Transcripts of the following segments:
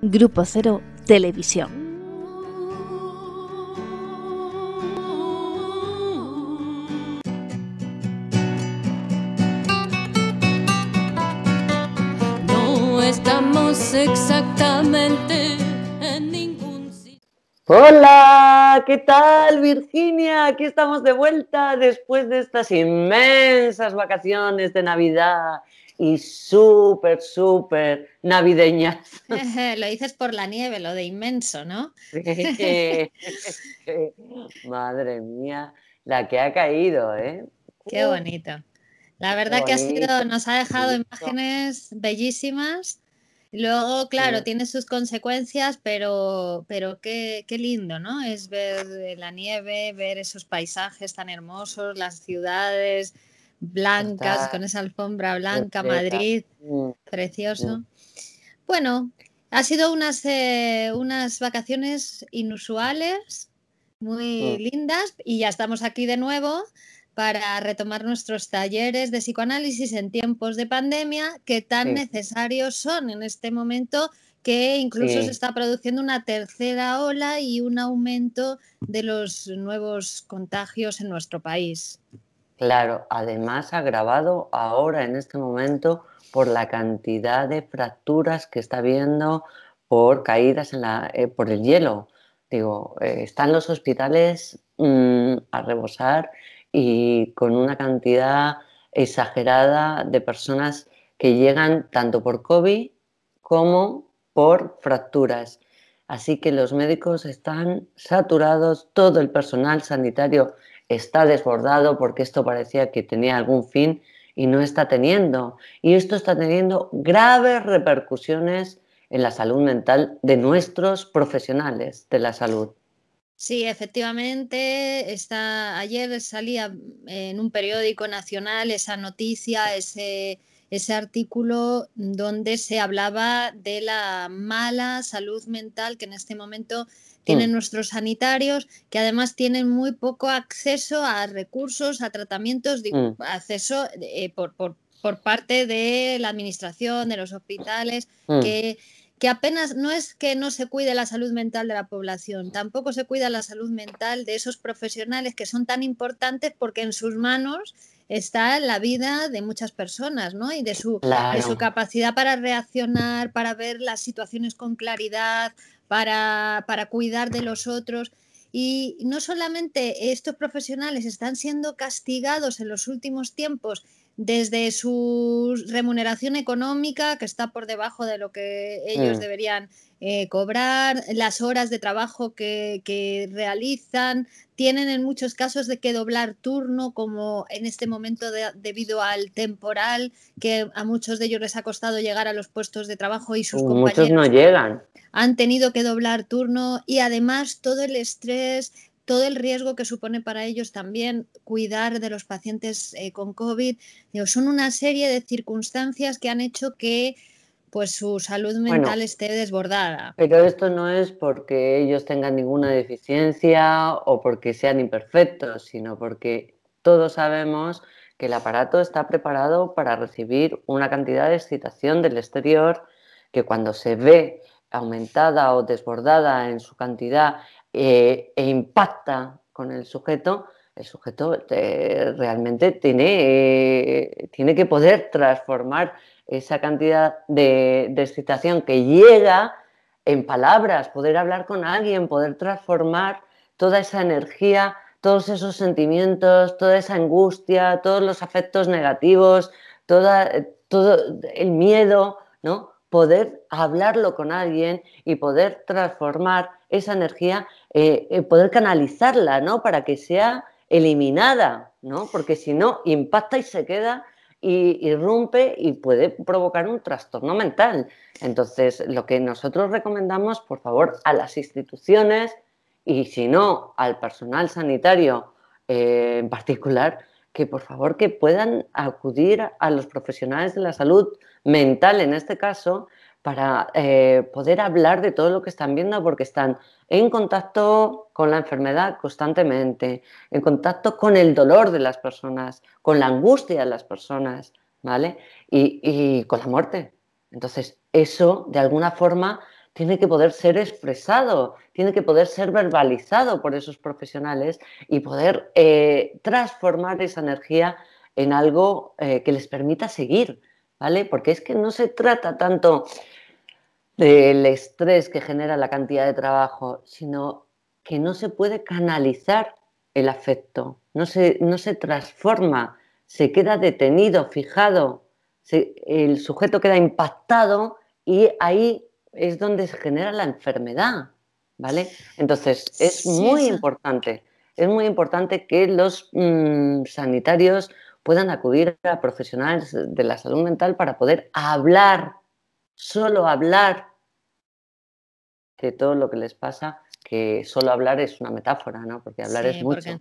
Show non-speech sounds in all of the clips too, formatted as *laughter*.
Grupo Cero Televisión. No estamos exactamente en ningún sitio. Hola, ¿qué tal Virginia? Aquí estamos de vuelta después de estas inmensas vacaciones de Navidad y súper, súper navideña. lo dices por la nieve, lo de inmenso, ¿no? *laughs* Madre mía, la que ha caído, ¿eh? Qué bonito. La verdad que ha sido, nos ha dejado imágenes bellísimas. Luego, claro, tiene sus consecuencias, pero, pero qué, qué, lindo, ¿no? Es ver eh, la nieve, ver esos paisajes tan hermosos, las ciudades, blancas, con esa alfombra blanca, Madrid, mm, precioso. Mm. Bueno, ha sido unas, eh, unas vacaciones inusuales, muy mm. lindas, y ya estamos aquí de nuevo para retomar nuestros talleres de psicoanálisis en tiempos de pandemia, que tan necesarios son en este momento que incluso se está produciendo una tercera ola y un aumento de los nuevos contagios en nuestro país. Claro, además agravado ahora en este momento por la cantidad de fracturas que está habiendo por caídas eh, por el hielo. Digo, eh, están los hospitales mm, a rebosar y con una cantidad exagerada de personas que llegan tanto por COVID como por fracturas. Así que los médicos están saturados, todo el personal sanitario está desbordado porque esto parecía que tenía algún fin y no está teniendo. Y esto está teniendo graves repercusiones en la salud mental de nuestros profesionales de la salud. Sí, efectivamente, está, ayer salía en un periódico nacional esa noticia, ese, ese artículo donde se hablaba de la mala salud mental que en este momento tienen mm. nuestros sanitarios, que además tienen muy poco acceso a recursos, a tratamientos, mm. acceso eh, por, por, parte de la administración, de los hospitales, mm. que que apenas no es que no se cuide la salud mental de la población, tampoco se cuida la salud mental de esos profesionales que son tan importantes porque en sus manos está la vida de muchas personas, ¿no? Y de su, su capacidad para reaccionar, para ver las situaciones con claridad, para, para cuidar de los otros. Y no solamente estos profesionales están siendo castigados en los últimos tiempos desde su remuneración económica, que está por debajo de lo que ellos mm. deberían eh, cobrar, las horas de trabajo que, realizan, tienen en muchos casos de que doblar turno, como en este momento debido al temporal, que a muchos de ellos les ha costado llegar a los puestos de trabajo y sus compañeros. Muchos no llegan. Han tenido que doblar turno y además todo el estrés, todo el riesgo que supone para ellos también cuidar de los pacientes eh, con COVID. son una serie de circunstancias que han hecho que pues su salud mental esté desbordada. Pero esto no es porque ellos tengan ninguna deficiencia o porque sean imperfectos, sino porque todos sabemos que el aparato está preparado para recibir una cantidad de excitación del exterior que cuando se ve aumentada o desbordada en su cantidad eh, e impacta con el sujeto, el sujeto eh, realmente tiene, eh, tiene, que poder transformar esa cantidad de, excitación que llega en palabras, poder hablar con alguien, poder transformar toda esa energía, todos esos sentimientos, toda esa angustia, todos los afectos negativos, toda, todo el miedo, ¿no? poder hablarlo con alguien y poder transformar esa energía, eh, eh, poder canalizarla, ¿no? Para que sea eliminada, ¿no? Porque si no, impacta y se queda y irrumpe y puede provocar un trastorno mental. Entonces, lo que nosotros recomendamos, por favor, a las instituciones y si no, al personal sanitario eh, en particular, que por favor que puedan acudir a los profesionales de la salud mental en este caso para eh, poder hablar de todo lo que están viendo porque están en contacto con la enfermedad constantemente, en contacto con el dolor de las personas, con la angustia de las personas, ¿vale? y con la muerte. Entonces, eso de alguna forma tiene que poder ser expresado, tiene que poder ser verbalizado por esos profesionales y poder eh, transformar esa energía en algo eh, que les permita seguir, ¿vale? Porque es que no se trata tanto del estrés que genera la cantidad de trabajo, sino que no se puede canalizar el afecto, no se, no se transforma, se queda detenido, fijado, el sujeto queda impactado y ahí es donde se genera la enfermedad, ¿vale? Entonces, es muy importante, es muy importante que los mm, sanitarios puedan acudir a profesionales de la salud mental para poder hablar, solo hablar de todo lo que les pasa, que solo hablar es una metáfora, ¿no? Porque hablar es mucho. Porque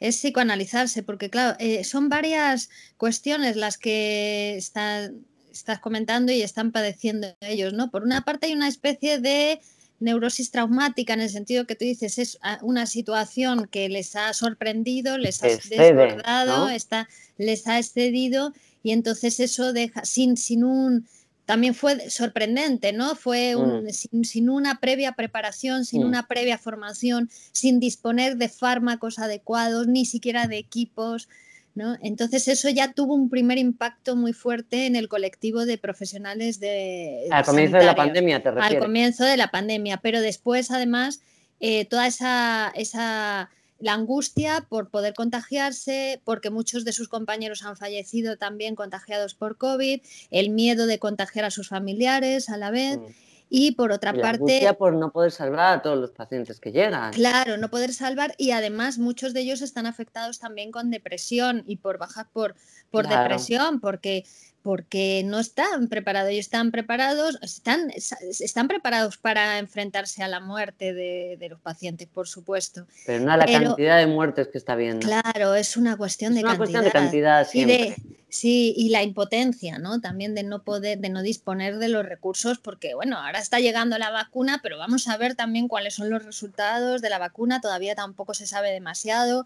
es psicoanalizarse, porque claro, eh, son varias cuestiones las que están estás comentando y están padeciendo ellos, ¿no? Por una parte hay una especie de neurosis traumática en el sentido que tú dices es ah, una situación que les ha sorprendido, les ha desbordado, está, les ha excedido y entonces eso deja sin, sin un... También fue sorprendente, ¿no? Fue un, mm. sin, sin, una previa preparación, sin mm. una previa formación, sin disponer de fármacos adecuados, ni siquiera de equipos. ¿no? Entonces eso ya tuvo un primer impacto muy fuerte en el colectivo de profesionales de... Al comienzo de la pandemia, te Al comienzo de la pandemia, pero después además eh, toda esa, esa la angustia por poder contagiarse, porque muchos de sus compañeros han fallecido también contagiados por COVID, el miedo de contagiar a sus familiares a la vez. Mm y por otra parte parte... por no poder salvar a todos los pacientes que llegan. Claro, no poder salvar y además muchos de ellos están afectados también con depresión y por bajar por, por depresión, porque porque no están preparados, y están preparados, están, están preparados para enfrentarse a la muerte de, los pacientes, por supuesto. Pero no a la cantidad de muertes que está viendo. Claro, es una cuestión es de una cantidad. Cuestión de cantidad siempre. sí, y la impotencia, ¿no? También de no poder, de no disponer de los recursos, porque bueno, ahora está llegando la vacuna, pero vamos a ver también cuáles son los resultados de la vacuna, todavía tampoco se sabe demasiado.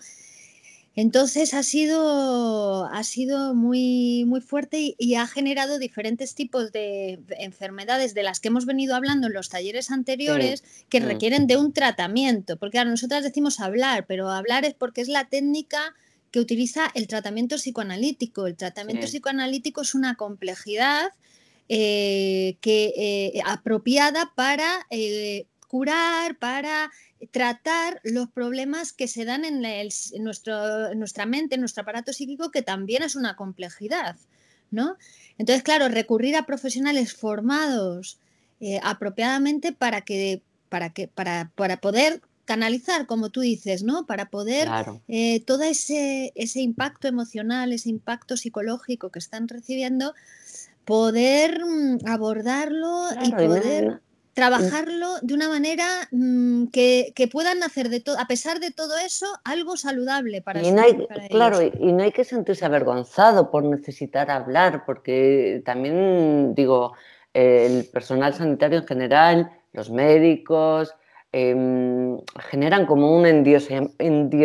Entonces ha sido, ha sido muy, muy fuerte y, ha generado diferentes tipos de enfermedades de las que hemos venido hablando en los talleres anteriores que mm. requieren de un tratamiento. Porque a nosotras decimos hablar, pero hablar es porque es la técnica que utiliza el tratamiento psicoanalítico. El tratamiento psicoanalítico es una complejidad eh, que, eh, apropiada para eh, curar, para tratar los problemas que se dan en, nuestro, nuestra mente, en nuestro aparato psíquico, que también es una complejidad. ¿no? Entonces, claro, recurrir a profesionales formados eh, apropiadamente para que, para que, para, para poder canalizar, como tú dices, ¿no? Para poder eh, todo ese, impacto emocional, ese impacto psicológico que están recibiendo, poder mm, abordarlo y poder. Mm. trabajarlo de una manera mm, que, puedan hacer de todo, a pesar de todo eso, algo saludable para, y Claro, y no hay que sentirse avergonzado por necesitar hablar, porque también digo, el personal sanitario en general, los médicos, em, generan como un endioseamiento,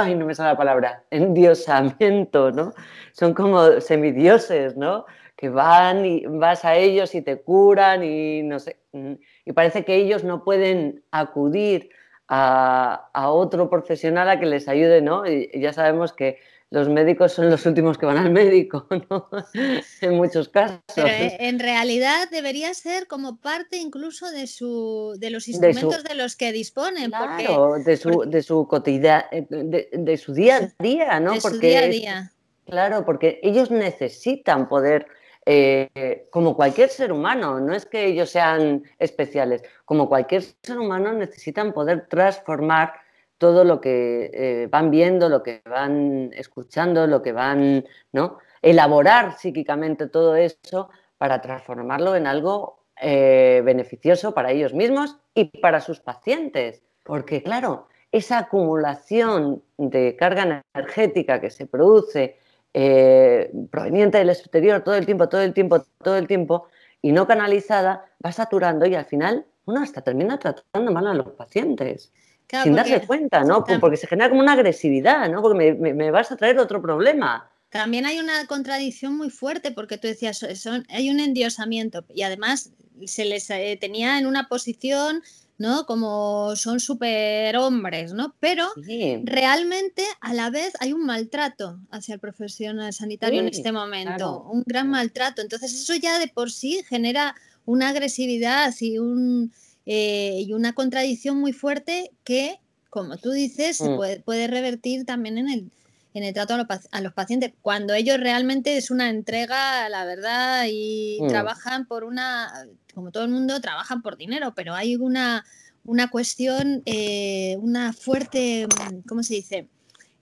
ay, no me sale la palabra, endiosamiento, ¿no? Son como semidioses, ¿no? que van y vas a ellos y te curan y no sé. Mm, y parece que ellos no pueden acudir a, otro profesional a que les ayude, ¿no? Y, ya sabemos que los médicos son los últimos que van al médico, *laughs* ¿no? en muchos casos. en realidad debería ser como parte incluso de su de los instrumentos de, los que disponen. Claro, de su, eh, de su día a día, ¿no? porque su día a día. claro, porque ellos necesitan poder eh, como cualquier ser humano, no es que ellos sean especiales, como cualquier ser humano necesitan poder transformar todo lo que eh, van viendo, lo que van escuchando, lo que van, ¿no? Elaborar psíquicamente todo eso para transformarlo en algo eh, beneficioso para ellos mismos y para sus pacientes. Porque claro, esa acumulación de carga energética que se produce eh, proveniente del exterior todo el tiempo, todo el tiempo, todo el tiempo, y no canalizada, va saturando y al final uno hasta termina tratando mal a los pacientes. sin darse cuenta, ¿no? Porque se genera como una agresividad, ¿no? Porque me, vas a traer otro problema. También hay una contradicción muy fuerte, porque tú decías, son, hay un endiosamiento y además se les eh, tenía en una posición ¿no? Como son superhombres, ¿no? Pero realmente a la vez hay un maltrato hacia el profesional sanitario en este momento, un gran maltrato. Entonces eso ya de por sí genera una agresividad y, un, eh, y una contradicción muy fuerte que, como tú dices, se mm. puede revertir también en el en el trato a los, pacientes, cuando ellos realmente es una entrega, la verdad, y mm. trabajan por una, como todo el mundo, trabajan por dinero, pero hay una, una cuestión, eh, una fuerte, ¿cómo se dice?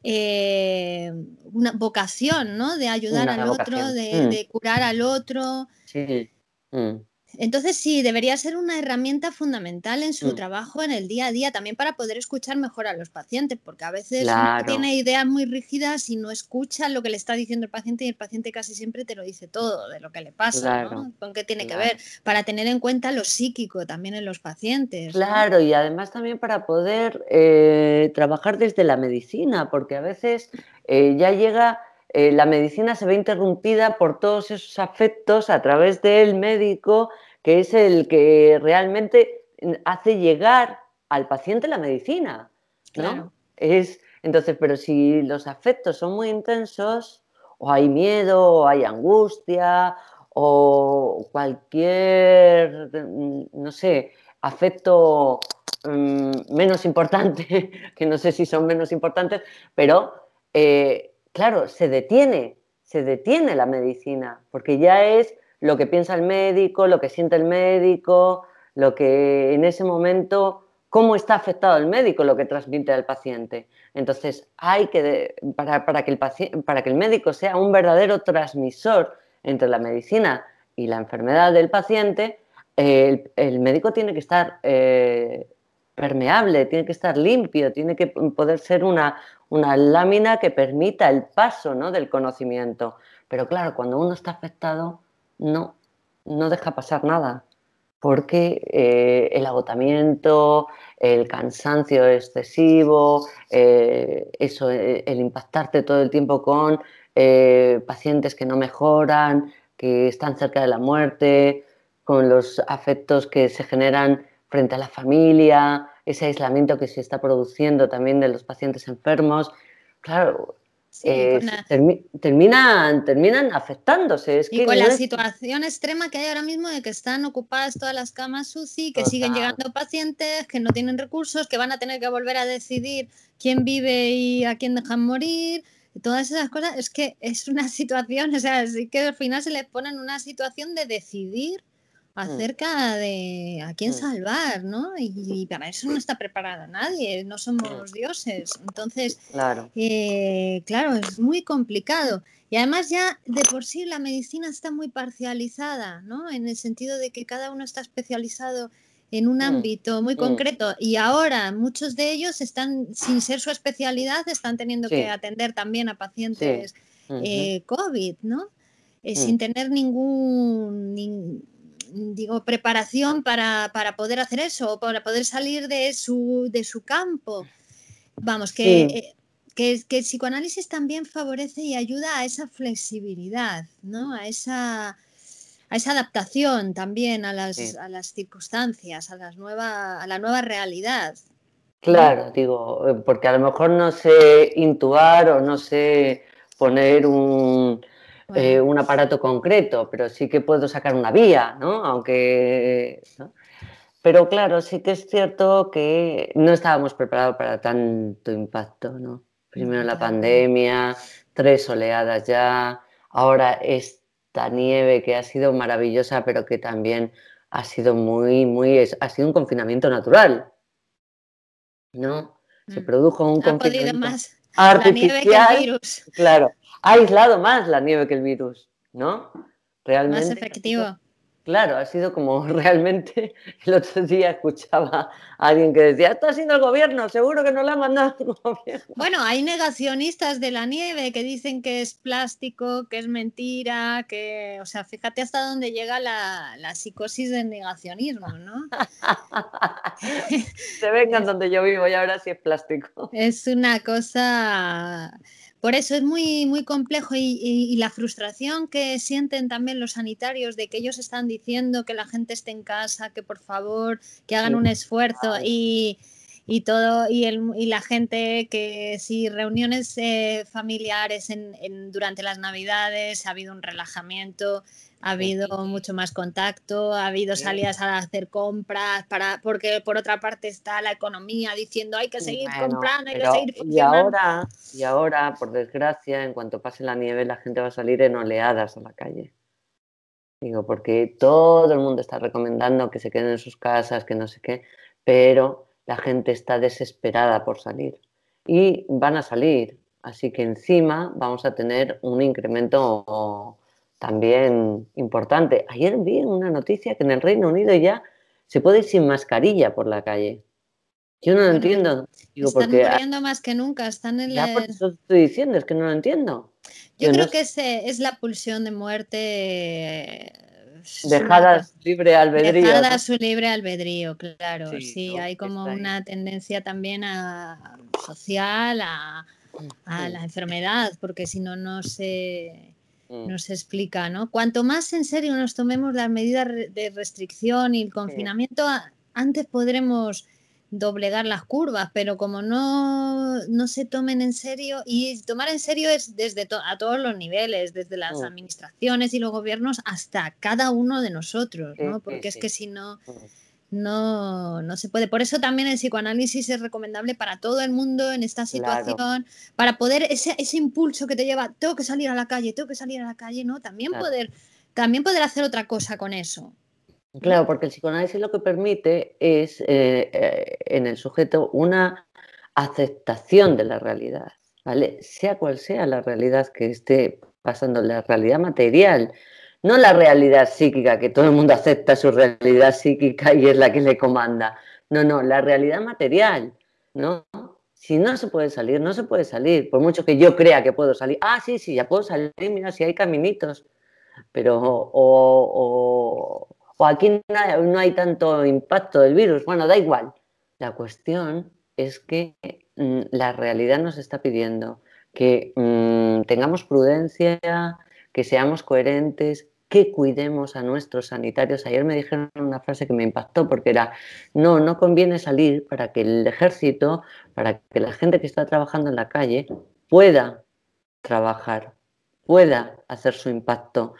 Eh, una vocación, ¿no? De ayudar al otro, mm. de, curar al otro. Sí. Mm. Entonces sí, debería ser una herramienta fundamental en su mm. trabajo, en el día a día, también para poder escuchar mejor a los pacientes, porque a veces uno tiene ideas muy rígidas y no escucha lo que le está diciendo el paciente y el paciente casi siempre te lo dice todo de lo que le pasa, con qué tiene que ver, para tener en cuenta lo psíquico también en los pacientes. Claro, y además también para poder eh, trabajar desde la medicina, porque a veces eh, ya llega eh, la medicina se ve interrumpida por todos esos afectos a través del médico, que es el que realmente hace llegar al paciente la medicina. ¿no? Es, entonces, pero si los afectos son muy intensos, o hay miedo, o hay angustia, o cualquier, mm, no sé, afecto mm, menos importante, *laughs* que no sé si son menos importantes, pero eh, claro, se detiene, se detiene la medicina, porque ya es lo que piensa el médico, lo que siente el médico, lo que en ese momento, cómo está afectado el médico, lo que transmite al paciente. Entonces, hay que, para, que, el para que el médico sea un verdadero transmisor entre la medicina y la enfermedad del paciente, el, médico tiene que estar eh, permeable, tiene que estar limpio, tiene que poder ser una, una lámina que permita el paso ¿no? del conocimiento. Pero claro, cuando uno está afectado, no, no deja pasar nada, porque eh, el agotamiento, el cansancio excesivo, eh, eso, e, el impactarte todo el tiempo con eh, pacientes que no mejoran, que están cerca de la muerte, con los afectos que se generan frente a la familia, ese aislamiento que se está produciendo también de los pacientes enfermos, claro, terminan, terminan afectándose. Es y que con la situación extrema que hay ahora mismo de que están ocupadas todas las camas UCI, que siguen llegando pacientes, que no tienen recursos, que van a tener que volver a decidir quién vive y a quién dejan morir. todas esas cosas, es que es una *laughs* situación, o sea, sí que al final se les pone en una situación de decidir Mm. acerca de a quién mm. salvar, ¿no? Y, para eso no está preparada nadie, no mm. somos dioses. Entonces, claro. Eh, claro, es muy complicado. Y además ya de por sí la medicina está muy parcializada, ¿no? En el sentido de que cada uno está especializado en un ámbito muy concreto y ahora muchos de ellos están, sin ser su especialidad, están teniendo que atender también a pacientes eh, COVID, ¿no? Eh, sin tener ningún, Mm, digo, preparación para, poder hacer eso, para poder salir de su, de su campo. Vamos, que, eh, que, el psicoanálisis también favorece y ayuda a esa flexibilidad, ¿no? A esa, a esa adaptación también a las, circunstancias, a, las a la nueva realidad. Claro, digo, eh, porque a lo mejor no sé intuar o no sé poner un, eh, un aparato concreto, pero sí que puedo sacar una vía, ¿no? Aunque. Pero claro, sí que es cierto que no estábamos preparados para tanto impacto, ¿no? Primero la pandemia, tres oleadas ya, ahora esta nieve que ha sido maravillosa, pero que también ha sido muy, muy, ha sido un confinamiento natural, ¿no? Se mm. produjo un ha confinamiento más artificial, virus. claro, ha aislado más la nieve que el virus, ¿no? Realmente. Más efectivo. Claro, ha sido como *laughs* realmente el otro día escuchaba a alguien que decía, está haciendo el gobierno, seguro que no lo ha mandado el *laughs* gobierno. Bueno, hay negacionistas de la nieve que dicen que es plástico, que es mentira, que, o sea, fíjate hasta dónde llega la, la psicosis del negacionismo, ¿no? Se *laughs* vengan donde yo vivo y ahora sí es plástico. Es una cosa por eso es muy, muy complejo y, la frustración que sienten también los sanitarios de que ellos están diciendo que la gente esté en casa, que por favor, que hagan un esfuerzo y, y todo y, la gente que si reuniones eh, familiares en, durante las navidades ha habido un relajamiento ha habido mucho más contacto, ha habido salidas a hacer compras, para, porque por otra parte está la economía diciendo hay que seguir comprando, hay que seguir funcionando. Y ahora, y ahora, por desgracia, en cuanto pase la nieve, la gente va a salir en oleadas a la calle. Digo, porque todo el mundo está recomendando que se queden en sus casas, que no sé qué, pero la gente está desesperada por salir y van a salir. Así que encima vamos a tener un incremento también importante. Ayer vi una noticia que en el Reino Unido ya se puede ir sin mascarilla por la calle. Yo no lo entiendo. están porque ah, muriendo más que nunca, están en la... Por eso estoy diciendo, es que no lo entiendo. Yo, creo que es la pulsión de muerte dejada libre albedrío. su libre albedrío, claro. Sí, hay como una tendencia también a, social, a, mm. la enfermedad, porque si no, no se, mm. explica, Cuanto más en serio nos tomemos las medidas de restricción y el confinamiento, antes podremos doblegar las curvas, pero como no, se tomen en serio, y tomar en serio es desde a todos los niveles, desde las mm. administraciones y los gobiernos hasta cada uno de nosotros, ¿no? Porque es que si mm. no, no, se puede. Por eso también el psicoanálisis es recomendable para todo el mundo en esta situación, para poder ese, impulso que te lleva, tengo que salir a la calle, tengo que salir a la calle, ¿no? También poder, también poder hacer otra cosa con eso. Claro, porque el psicoanálisis lo que permite es eh, eh, en el sujeto una aceptación de la realidad, ¿vale? Sea cual sea la realidad que esté pasando, la realidad material, no la realidad psíquica, que todo el mundo acepta su realidad psíquica y es la que le comanda. No, no, la realidad material, ¿no? Si no se puede salir, no se puede salir, por mucho que yo crea que puedo salir. Ah, sí, sí, ya puedo salir, mira, si hay caminitos. Pero, o o aquí no hay, tanto impacto del virus. Bueno, da igual. La cuestión es que mm, la realidad nos está pidiendo que mm, tengamos prudencia, que seamos coherentes, que cuidemos a nuestros sanitarios. Ayer me dijeron una frase que me impactó porque era, no, no conviene salir para que el ejército, para que la gente que está trabajando en la calle pueda trabajar, pueda hacer su impacto,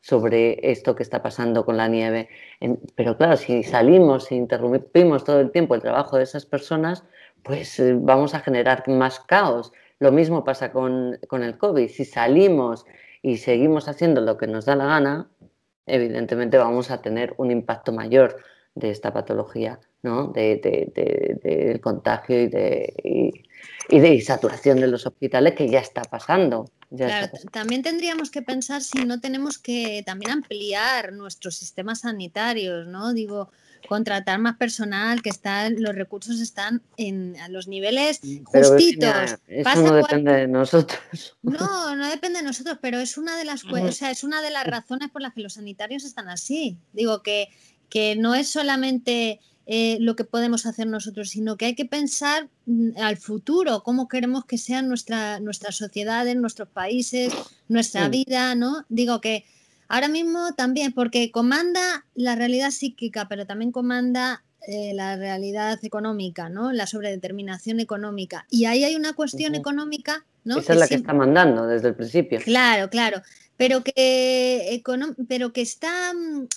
sobre esto que está pasando con la nieve. pero claro, si salimos e interrumpimos todo el tiempo el trabajo de esas personas, pues eh, vamos a generar más caos. Lo mismo pasa con, el COVID. Si salimos y seguimos haciendo lo que nos da la gana, evidentemente vamos a tener un impacto mayor de esta patología, ¿no? del de, contagio y de, y de saturación de los hospitales que ya está pasando. Claro, también tendríamos que pensar si no tenemos que también ampliar nuestros sistemas sanitarios, ¿no? Digo, contratar más personal, que están, los recursos están en a los niveles justitos. no depende de nosotros. *laughs* No, no depende de nosotros, pero es una de las o sea, es una de las razones por las que los sanitarios están así. Digo que, que no es solamente eh, lo que podemos hacer nosotros, sino que hay que pensar mm, al futuro, cómo queremos que sean nuestra, nuestras sociedades, nuestros países, nuestra vida, ¿no? Digo que ahora mismo también, porque comanda la realidad psíquica, pero también comanda eh, la realidad económica, ¿no? La sobredeterminación económica. Y ahí hay una cuestión económica, ¿no? Esa es la que, que está mandando desde el principio. Claro, claro pero que, pero que está mm,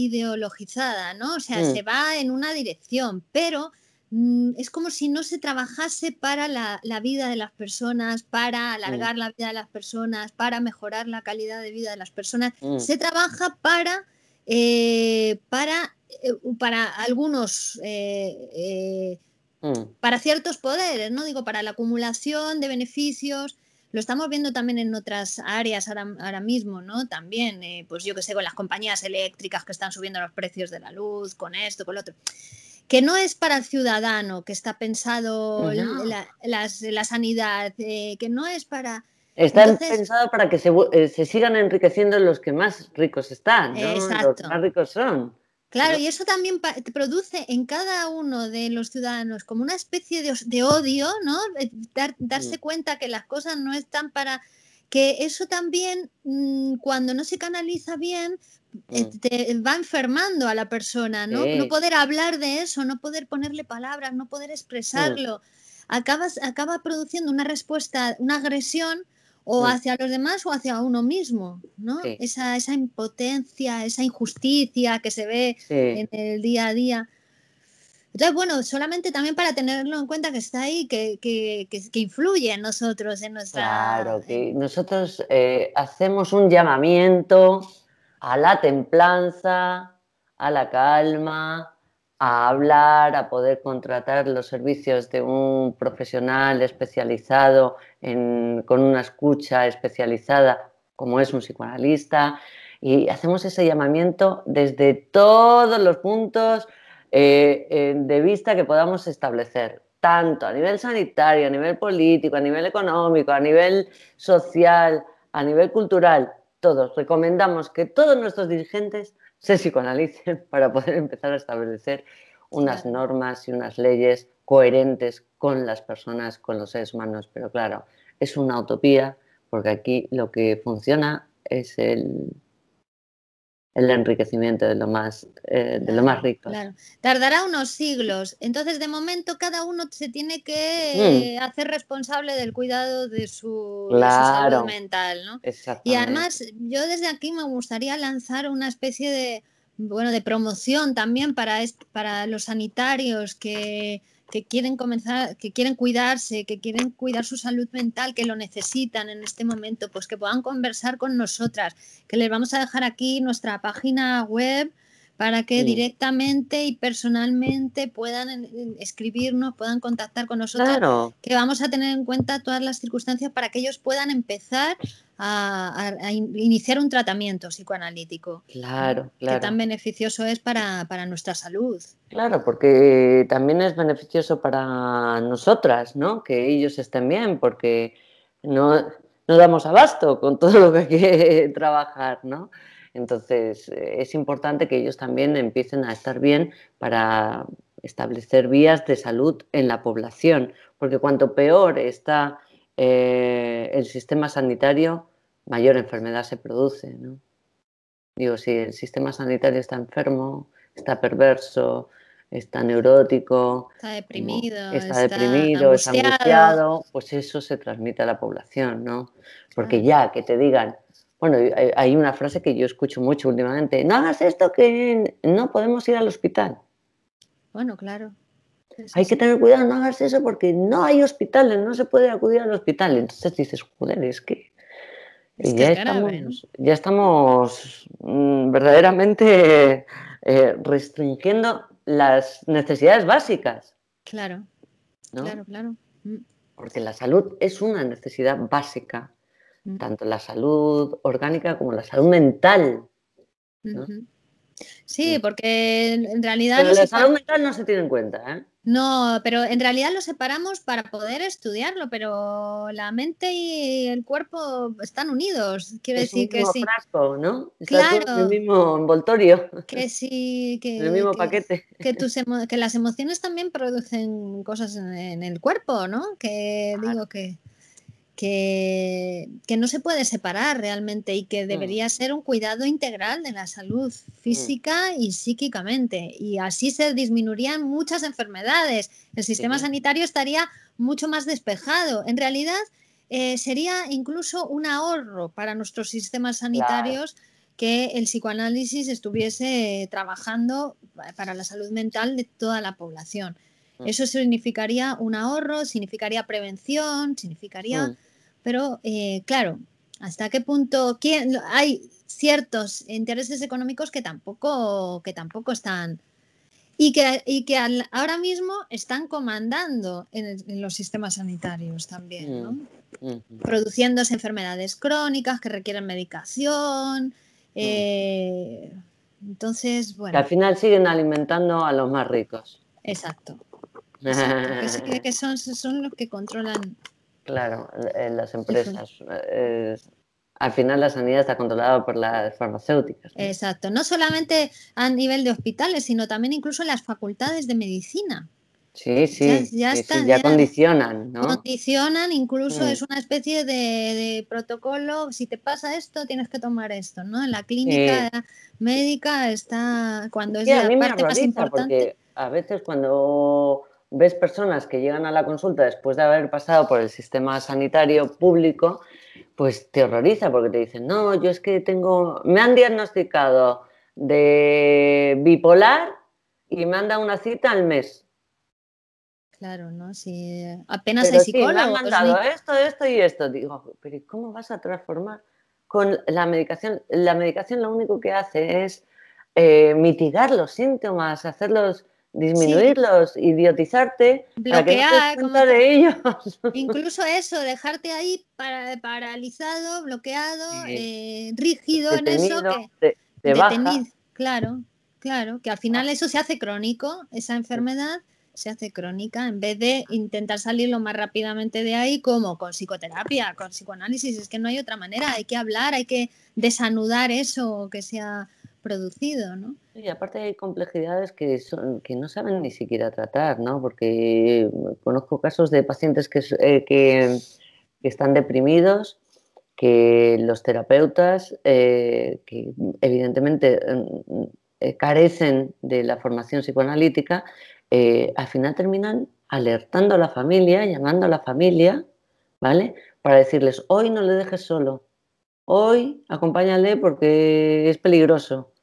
ideologizada, ¿no? O sea, mm. se va en una dirección, pero mm, es como si no se trabajase para la, vida de las personas, para alargar la vida de las personas, para mejorar la calidad de vida de las personas. Se trabaja para, eh, para, eh, para algunos, eh, para ciertos poderes, ¿no? Digo, para la acumulación de beneficios, lo estamos viendo también en otras áreas ahora, mismo, ¿no? También, eh, pues yo que sé, con las compañías eléctricas que están subiendo los precios de la luz, con esto, con lo otro. Que no es para el ciudadano que está pensado la, sanidad, eh, que no es para... Está pensado para que eh, se, sigan enriqueciendo los que más ricos están, los más ricos son. Claro, y eso también produce en cada uno de los ciudadanos como una especie de, odio, ¿no? Eh, darse mm. cuenta que las cosas no están para... Que eso también, mm, cuando no se canaliza bien, eh, mm. te eh, va enfermando a la persona, ¿no? No poder hablar de eso, no poder ponerle palabras, no poder expresarlo. acaba produciendo una respuesta, una agresión o hacia los demás o hacia uno mismo, ¿no? Esa, impotencia, esa injusticia que se ve en el día a día. Entonces, bueno, solamente también para tenerlo en cuenta que está ahí, que, que, influye en nosotros, en nuestra... Claro, que nosotros eh, hacemos un llamamiento a la templanza, a la calma, a hablar, a poder contratar los servicios de un profesional especializado con una escucha especializada, como es un psicoanalista, y hacemos ese llamamiento desde todos los puntos eh, eh, de vista que podamos establecer, tanto a nivel sanitario, a nivel político, a nivel económico, a nivel social, a nivel cultural, todos. Recomendamos que todos nuestros dirigentes se psicoanalicen *laughs* para poder empezar a establecer unas normas y unas leyes coherentes con las personas, con los seres humanos. Pero claro, es una utopía porque aquí lo que funciona es el el enriquecimiento de lo más, eh, de lo más rico. Claro. Tardará unos siglos. Entonces, de momento, cada uno se tiene que mm. eh, hacer responsable del cuidado de su, salud mental. Y además, yo desde aquí me gustaría lanzar una especie de, bueno, de promoción también para, para los sanitarios que que quieren comenzar, que quieren cuidarse, que quieren cuidar su salud mental, que lo necesitan en este momento, pues que puedan conversar con nosotras, que les vamos a dejar aquí nuestra página web, para que mm. directamente y personalmente puedan eh, escribirnos, puedan contactar con nosotros, que vamos a tener en cuenta todas las circunstancias para que ellos puedan empezar a, iniciar un tratamiento psicoanalítico. Claro, claro. Que tan beneficioso es para, nuestra salud. Claro, porque eh, también es beneficioso para nosotras, ¿no? Que ellos estén bien, porque no, no damos abasto con todo lo que hay que *laughs* trabajar, ¿no? Entonces, eh, es importante que ellos también empiecen a estar bien para establecer vías de salud en la población, porque cuanto peor está eh, el sistema sanitario, mayor enfermedad se produce. ¿no? Digo, si el sistema sanitario está enfermo, está perverso, está neurótico, está deprimido, está, deprimido, pues eso se transmite a la población, ¿no? Porque ya que te digan, bueno, eh, hay una frase que yo escucho mucho últimamente, no hagas esto que no podemos ir al hospital. Bueno, claro. hay que tener cuidado, no hagas eso porque no hay hospitales, no se puede acudir al hospital. Entonces dices, joder, es que, ya, estamos, mm, verdaderamente eh, restringiendo las necesidades básicas. Claro, claro, claro. Mm. Porque la salud es una necesidad básica tanto la salud orgánica como la salud mental. Sí, mm. porque en realidad... Pero la salud mental no se tiene en cuenta, ¿eh? No, pero en realidad lo separamos para poder estudiarlo, pero la mente y el cuerpo están unidos. Quiero decir que sí. Frasco, ¿no? claro. el mismo envoltorio. Que sí, que. el mismo paquete. Que, las emociones también producen cosas en, el cuerpo, ¿no? Que digo que que, no se puede separar realmente y que mm. debería ser un cuidado integral de la salud mm. física y psíquicamente. Y así se disminuirían muchas enfermedades. El sistema sanitario estaría mucho más despejado. En realidad, eh, sería incluso un ahorro para nuestros sistemas sanitarios. que el psicoanálisis estuviese trabajando para la salud mental de toda la población. Mm. Eso significaría un ahorro, significaría prevención, significaría... Mm. Pero, eh, claro, ¿hasta qué punto hay ciertos intereses económicos que tampoco, que tampoco están... Y que, ahora mismo están comandando en, los sistemas sanitarios también, ¿no? Mm. Produciéndose enfermedades crónicas que requieren medicación. Eh, entonces, bueno. al final siguen alimentando a los más ricos. Exacto sí, *laughs* que son, son los que controlan. Claro, eh, las empresas. Eh, al final la sanidad está controlada por las farmacéuticas. Exacto, no solamente a nivel de hospitales, sino también incluso en las facultades de medicina. Sí, sí, ya, están, ya, condicionan, ¿no? Condicionan, incluso mm. es una especie de, protocolo, si te pasa esto, tienes que tomar esto, ¿no? En la clínica eh, médica está, cuando es la parte más importante. Porque a veces cuando ves personas que llegan a la consulta después de haber pasado por el sistema sanitario público, pues te horroriza porque te dicen, no, yo es que tengo, me han diagnosticado de bipolar y me han dado una cita al mes. Claro, ¿no? Si apenas hay psicólogos. me han mandado esto, esto y esto. Digo, pero ¿cómo vas a transformar con la medicación? La medicación lo único que hace es eh, mitigar los síntomas, hacerlos disminuirlos, idiotizarte, bloquear, de ellos. *laughs* Incluso eso, dejarte ahí para, paralizado, bloqueado, eh, rígido en eso. claro, claro, que al final ah. eso se hace crónico, esa enfermedad se hace crónica, en vez de intentar salirlo más rápidamente de ahí, como con psicoterapia, con psicoanálisis, es que no hay otra manera, hay que hablar, hay que desanudar eso que sea producido, ¿no? Y aparte hay complejidades que, son, que no saben ni siquiera tratar, ¿no? Porque mm, conozco casos de pacientes eh, que, que, están deprimidos, que los terapeutas, eh, que evidentemente mm, eh, carecen de la formación psicoanalítica, al final terminan alertando a la familia, llamando a la familia, ¿vale? Para decirles, hoy no le dejes solo, hoy acompáñale porque es peligroso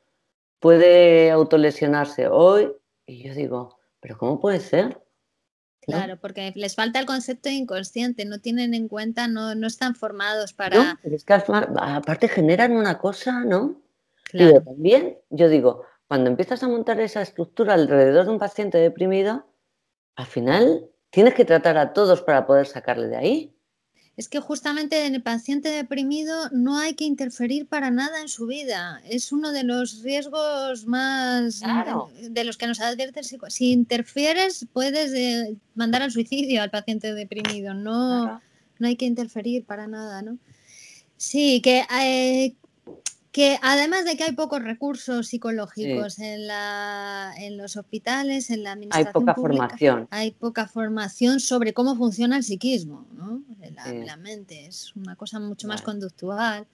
puede autolesionarse hoy. Y yo digo, pero ¿cómo puede ser? Claro, porque les falta el concepto inconsciente, no tienen en cuenta, no, están formados para... aparte generan una cosa, ¿no? Claro. también, yo digo, cuando empiezas a montar esa estructura alrededor de un paciente deprimido, al final tienes que tratar a todos para poder sacarle de ahí es que justamente en el paciente deprimido no hay que interferir para nada en su vida. Es uno de los riesgos más mm, de, los que nos advierte el psicólogo. Si interfieres, puedes eh, mandar al suicidio al paciente deprimido. No, no hay que interferir para nada, ¿no? Sí, que, eh, que además de que hay pocos recursos psicológicos en, los hospitales, en la administración. Hay poca formación. Hay poca formación sobre cómo funciona el psiquismo. ¿no? Mm. la, mente, es una cosa mucho más conductual.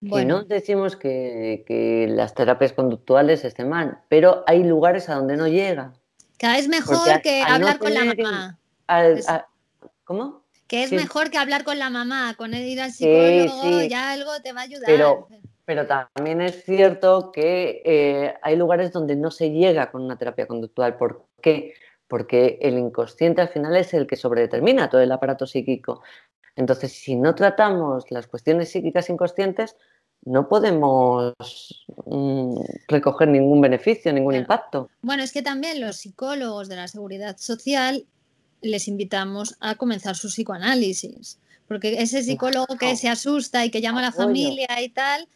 Bueno, decimos que, las terapias conductuales estén mal, pero hay lugares a donde no llega. Cada es mejor que hablar con la mamá. ¿Cómo? Que es mejor que hablar con la mamá, con ir al psicólogo, ya algo te va a ayudar. Pero, también es cierto que eh, hay lugares donde no se llega con una terapia conductual. ¿Por qué? porque el inconsciente al final es el que sobredetermina todo el aparato psíquico. Entonces, si no tratamos las cuestiones psíquicas inconscientes, no podemos mm, recoger ningún beneficio, ningún impacto. Bueno, es que también los psicólogos de la seguridad social les invitamos a comenzar su psicoanálisis, porque ese psicólogo que se asusta y que llama a la familia y tal,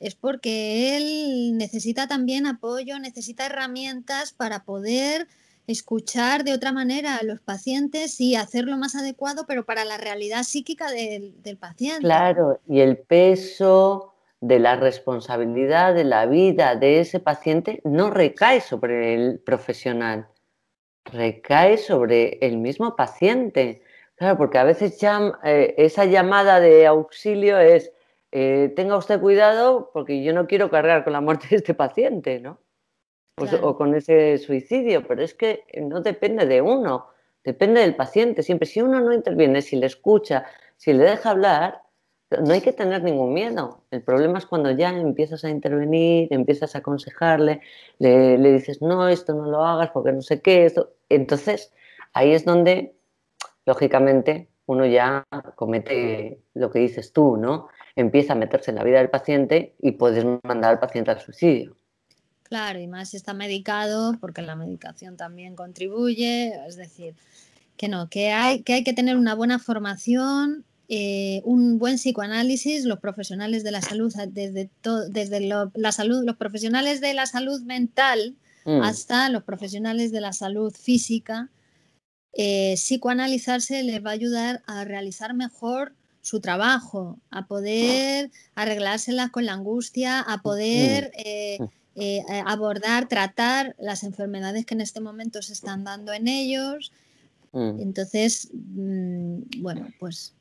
es porque él necesita también apoyo, necesita herramientas para poder escuchar de otra manera a los pacientes y hacerlo más adecuado, pero para la realidad psíquica del, paciente. Claro, y el peso de la responsabilidad de la vida de ese paciente no recae sobre el profesional, recae sobre el mismo paciente. Claro, porque a veces eh, esa llamada de auxilio es, eh, tenga usted cuidado porque yo no quiero cargar con la muerte de este paciente, ¿no? Pues, o con ese suicidio, pero es que no depende de uno, depende del paciente. Siempre si uno no interviene, si le escucha, si le deja hablar, no hay que tener ningún miedo. El problema es cuando ya empiezas a intervenir, empiezas a aconsejarle, le, le dices, no, esto no lo hagas porque no sé qué, esto. Entonces, ahí es donde, lógicamente, uno ya comete lo que dices tú, ¿no? Empieza a meterse en la vida del paciente y puedes mandar al paciente al suicidio. Claro, y más está medicado, porque la medicación también contribuye, es decir, que no, que hay que, tener una buena formación, eh, un buen psicoanálisis, los profesionales de la salud, desde, desde la salud, los profesionales de la salud mental mm. hasta los profesionales de la salud física, eh, psicoanalizarse les va a ayudar a realizar mejor su trabajo, a poder arreglárselas con la angustia, a mm. poder... Mm. Eh, eh, eh, abordar, tratar las enfermedades que en este momento se están dando en ellos. Mm. Entonces, mm, bueno, pues...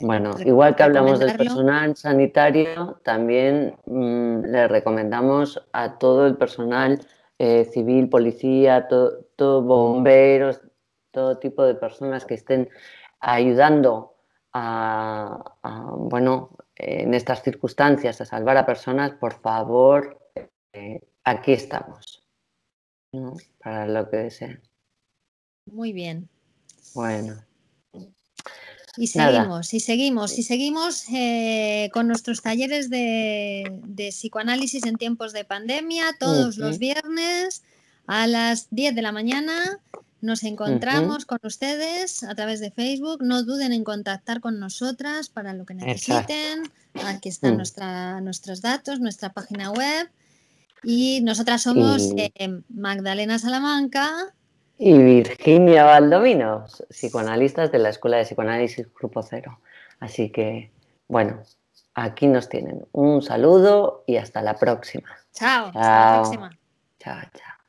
Eh, bueno, igual que hablamos del personal sanitario, también mm, le recomendamos a todo el personal civil, policía, todo, bomberos, todo tipo de personas que estén ayudando a, bueno, en estas circunstancias a salvar a personas, por favor, eh, aquí estamos, para lo que deseen. Muy bien. Bueno. Y seguimos, y seguimos, y seguimos eh, con nuestros talleres de, psicoanálisis en tiempos de pandemia, todos los viernes a las 10 de la mañana. Nos encontramos con ustedes a través de Facebook. No duden en contactar con nosotras para lo que necesiten. Aquí están mm. nuestros datos, nuestra página web. Y nosotras somos eh, Magdalena Salamanca. Y Virginia Valdovino, psicoanalistas de la Escuela de Psicoanálisis Grupo Cero. Así que, bueno, aquí nos tienen. Un saludo y hasta la próxima. Chao. chao. Hasta la próxima. Chao, chao.